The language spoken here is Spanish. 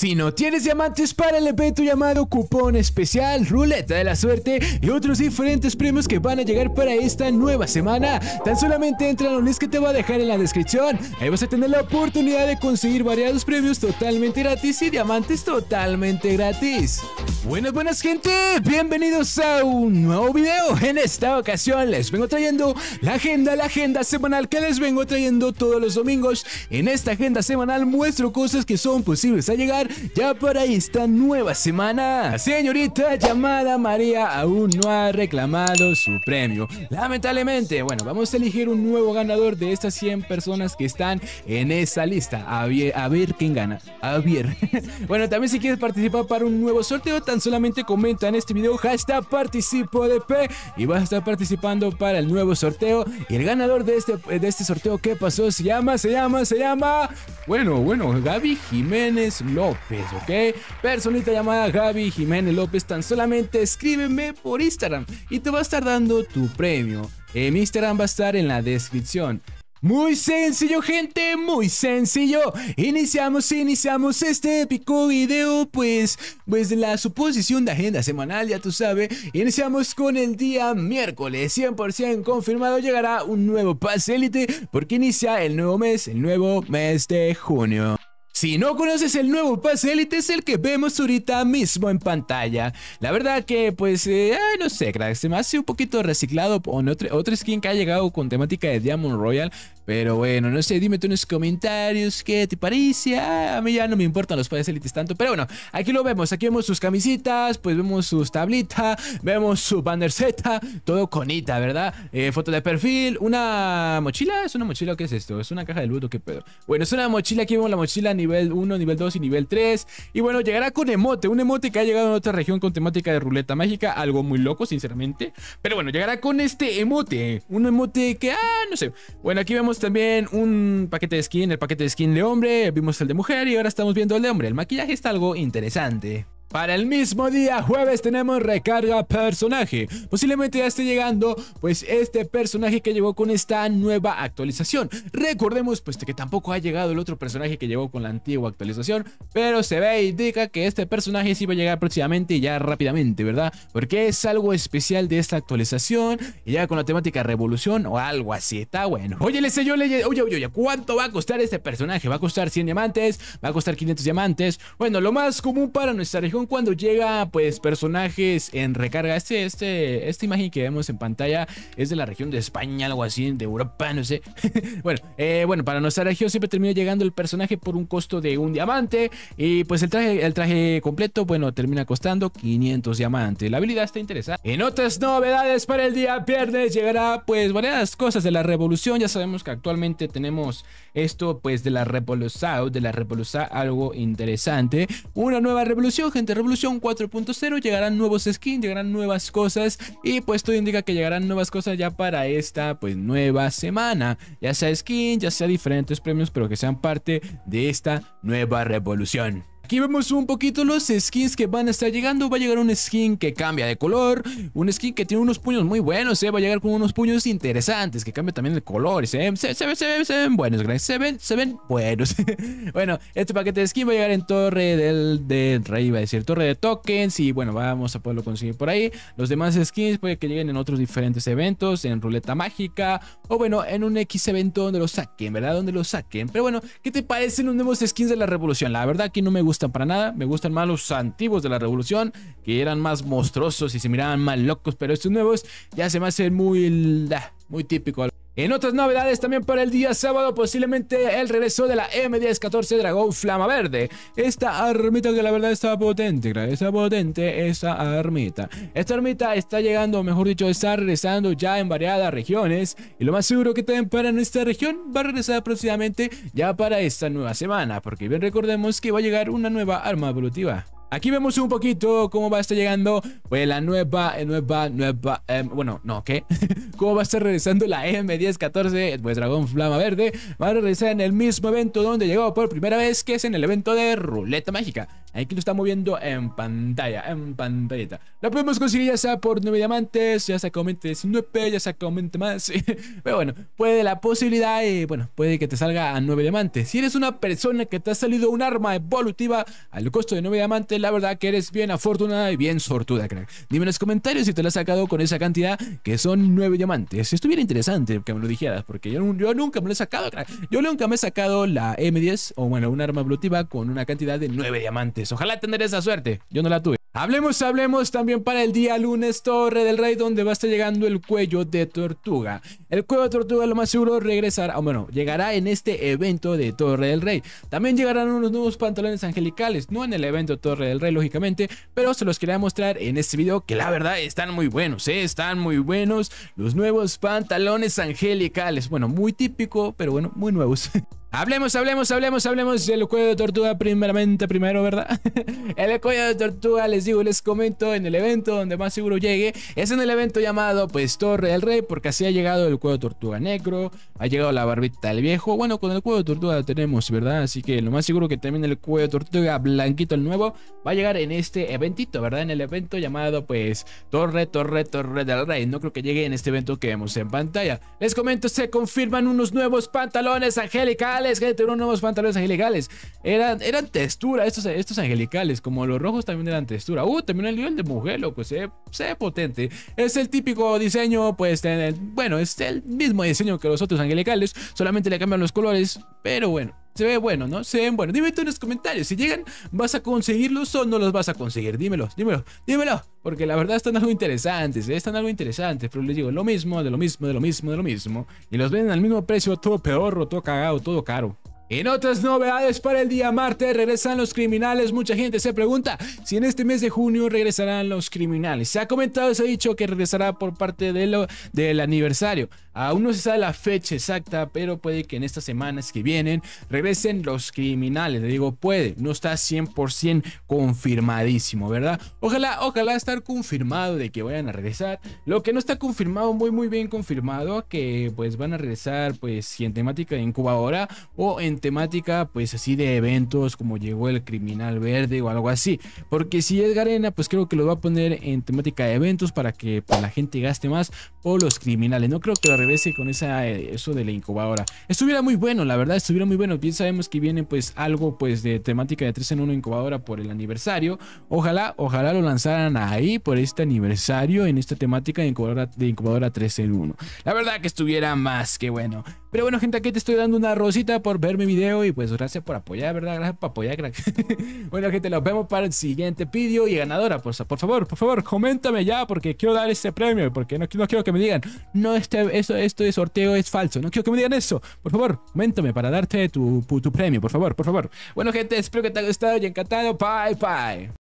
Si no tienes diamantes, para el evento llamado cupón especial, ruleta de la suerte y otros diferentes premios que van a llegar para esta nueva semana, tan solamente entra un link que te voy a dejar en la descripción. Ahí vas a tener la oportunidad de conseguir variados premios totalmente gratis y diamantes totalmente gratis. Buenas, buenas gente, bienvenidos a un nuevo video. En esta ocasión les vengo trayendo la agenda, la agenda semanal que les vengo trayendo todos los domingos. En esta agenda semanal muestro cosas que son posibles a llegar ya para esta nueva semana. señorita llamada María aún no ha reclamado su premio. Lamentablemente, bueno, vamos a elegir un nuevo ganador de estas 100 personas que están en esa lista. A ver, a ver quién gana. A ver. bueno, también si quieres participar para un nuevo sorteo, tan solamente comenta en este video hashtag participo de P y vas a estar participando para el nuevo sorteo. Y el ganador de este, de este sorteo ¿Qué pasó se llama, se llama, se llama. Bueno, bueno, Gaby Jiménez López. Pues, ¿ok? Personita llamada Gaby Jiménez López, tan solamente escríbeme por Instagram y te va a estar dando tu premio. En Instagram va a estar en la descripción. Muy sencillo, gente, muy sencillo. Iniciamos, iniciamos este épico video, pues, pues de la suposición de agenda semanal, ya tú sabes. Iniciamos con el día miércoles, 100% confirmado, llegará un nuevo pase élite porque inicia el nuevo mes, el nuevo mes de junio. Si no conoces el nuevo pase élite es el que vemos ahorita mismo en pantalla. La verdad que pues, eh, no sé, crack, se me hace un poquito reciclado con otro, skin que ha llegado con temática de Diamond Royal. Pero bueno, no sé, dime tú en los comentarios qué te parece. Ah, a mí ya no me importan los padres élites tanto. Pero bueno, aquí lo vemos. Aquí vemos sus camisitas, pues vemos sus tablitas, vemos su banner todo conita, ¿verdad? Eh, foto de perfil, una mochila. ¿Es una mochila o qué es esto? ¿Es una caja de luto? ¿Qué pedo? Bueno, es una mochila. Aquí vemos la mochila nivel 1, nivel 2 y nivel 3. Y bueno, llegará con emote. Un emote que ha llegado en otra región con temática de ruleta mágica. Algo muy loco, sinceramente. Pero bueno, llegará con este emote. Un emote que, ah, no sé. Bueno, aquí vemos también un paquete de skin, el paquete de skin de hombre, vimos el de mujer y ahora estamos viendo el de hombre. El maquillaje está algo interesante. Para el mismo día, jueves, tenemos recarga personaje. Posiblemente ya esté llegando, pues, este personaje que llegó con esta nueva actualización. Recordemos, pues, que tampoco ha llegado el otro personaje que llegó con la antigua actualización, pero se ve e indica que este personaje sí va a llegar próximamente y ya rápidamente, ¿verdad? Porque es algo especial de esta actualización y ya con la temática revolución o algo así. Está bueno. Oye, sé yo Oye, oye, oye, ¿cuánto va a costar este personaje? ¿Va a costar 100 diamantes? ¿Va a costar 500 diamantes? Bueno, lo más común para nuestra región cuando llega pues personajes en recarga. Este, este, esta imagen que vemos en pantalla es de la región de España, algo así, de Europa, no sé. bueno, eh, bueno, para nuestra región siempre termina llegando el personaje por un costo de un diamante. Y pues el traje, el traje completo, bueno, termina costando 500 diamantes. La habilidad está interesante. En otras novedades para el día viernes llegará pues varias cosas de la revolución. Ya sabemos que actualmente tenemos esto pues de la revolución, de la revolución algo interesante. Una nueva revolución, gente revolución 4.0 llegarán nuevos skins, llegarán nuevas cosas y pues todo indica que llegarán nuevas cosas ya para esta pues nueva semana, ya sea skin, ya sea diferentes premios, pero que sean parte de esta nueva revolución. Aquí vemos un poquito los skins que van a estar llegando. Va a llegar un skin que cambia de color. Un skin que tiene unos puños muy buenos, ¿eh? Va a llegar con unos puños interesantes que cambia también el color. se eh. Se, se, se, se, ven buenos, Se ven, se ven buenos. bueno, este paquete de skin va a llegar en torre del... De, rey va a decir, torre de tokens. Y bueno, vamos a poderlo conseguir por ahí. Los demás skins puede que lleguen en otros diferentes eventos. En ruleta mágica. O bueno, en un X evento donde lo saquen, ¿verdad? Donde lo saquen. Pero bueno, ¿qué te parecen los nuevos skins de la revolución? La verdad que no me gusta para nada. Me gustan más los antiguos de la revolución, que eran más monstruosos y se miraban más locos, pero estos nuevos ya se me hacen muy, muy típicos. En otras novedades, también para el día sábado, posiblemente el regreso de la M1014 Dragón Flama Verde. Esta armita que la verdad está potente, está potente esta armita. Esta armita está llegando, mejor dicho, está regresando ya en variadas regiones. Y lo más seguro que también para nuestra región va a regresar próximamente ya para esta nueva semana. Porque bien recordemos que va a llegar una nueva arma evolutiva. Aquí vemos un poquito cómo va a estar llegando pues, la nueva, eh, nueva, nueva, em, bueno, no, ¿qué? cómo va a estar regresando la M1014, pues Dragón Flama Verde, va a regresar en el mismo evento donde llegó por primera vez, que es en el evento de Ruleta Mágica. Aquí lo está moviendo en pantalla, en pantallita. La podemos conseguir ya sea por 9 diamantes, ya sea que aumente 19, ya sea que más. Pero bueno, puede la posibilidad y eh, bueno, puede que te salga a 9 diamantes. Si eres una persona que te ha salido un arma evolutiva al costo de 9 diamantes, la verdad que eres bien afortunada y bien sortuda, crack. Dime en los comentarios si te la has sacado con esa cantidad que son 9 diamantes. Estuviera interesante que me lo dijeras, porque yo, nunca me lo he sacado, crack. Yo nunca me he sacado la M10 o bueno, un arma evolutiva con una cantidad de 9 diamantes. Ojalá tendré esa suerte. Yo no la tuve. Hablemos, hablemos también para el día lunes Torre del Rey donde va a estar llegando el cuello de tortuga. El cuello de tortuga lo más seguro regresará, o bueno, llegará en este evento de Torre del Rey. También llegarán unos nuevos pantalones angelicales, no en el evento Torre del Rey lógicamente, pero se los quería mostrar en este video que la verdad están muy buenos, ¿eh? están muy buenos los nuevos pantalones angelicales. Bueno, muy típico, pero bueno, muy nuevos. Hablemos, hablemos, hablemos, hablemos del cuello de tortuga primeramente, primero, ¿verdad? el cuello de tortuga, les digo, les comento, en el evento donde más seguro llegue, es en el evento llamado, pues, Torre del Rey, porque así ha llegado el cuello de tortuga negro, ha llegado la barbita del viejo, bueno, con el cuello de tortuga tenemos, ¿verdad? Así que lo más seguro que también el cuello de tortuga blanquito, el nuevo, va a llegar en este eventito, ¿verdad? En el evento llamado, pues, Torre, Torre, Torre del Rey, no creo que llegue en este evento que vemos en pantalla. Les comento, se confirman unos nuevos pantalones Angélica que gente, unos nuevos pantalones angelicales. Eran, eran textura, estos, estos angelicales, como los rojos también eran textura. Uh, también el nivel de mujer, loco, se, se ve potente. Es el típico diseño, pues, bueno, es el mismo diseño que los otros angelicales, solamente le cambian los colores, pero bueno. Se ve bueno, ¿no? Se ven bueno. Dime tú en los comentarios. Si llegan, ¿vas a conseguirlos o no los vas a conseguir? Dímelo, dímelo, dímelo. Porque la verdad están algo interesantes, ¿eh? están algo interesantes. Pero les digo, lo mismo, de lo mismo, de lo mismo, de lo mismo. Y los venden al mismo precio, todo peor, todo cagado, todo caro. En otras novedades para el día martes regresan los criminales. Mucha gente se pregunta si en este mes de junio regresarán los criminales. Se ha comentado, se ha dicho que regresará por parte de del aniversario. Aún no se sabe la fecha exacta, pero puede que en estas semanas que vienen regresen los criminales. Le digo, puede, no está 100% confirmadísimo, ¿verdad? Ojalá, ojalá estar confirmado de que vayan a regresar. Lo que no está confirmado, muy, muy bien confirmado, que pues van a regresar pues si en temática de incubadora o en temática pues así de eventos como llegó el criminal verde o algo así. Porque si es Garena pues creo que lo va a poner en temática de eventos para que pues, la gente gaste más o los criminales. No creo que lo revese con esa, eh, eso de la incubadora. Estuviera muy bueno, la verdad, estuviera muy bueno. Bien sabemos que viene pues algo pues de temática de 3 en 1 incubadora por el aniversario. Ojalá, ojalá lo lanzaran ahí por este aniversario en esta temática de incubadora, de incubadora 3 en 1. La verdad que estuviera más que bueno. Pero bueno, gente, aquí te estoy dando una rosita por ver mi video y pues gracias por apoyar, ¿verdad? Gracias por apoyar, crack. bueno, gente, nos vemos para el siguiente vídeo y ganadora, por, por favor, por favor, coméntame ya porque quiero dar este premio, porque no, quiero que me digan, no, este, esto, esto de sorteo es falso, no quiero que me digan eso. Por favor, coméntame para darte tu, tu premio, por favor, por favor. Bueno, gente, espero que te haya gustado y encantado. Bye, bye.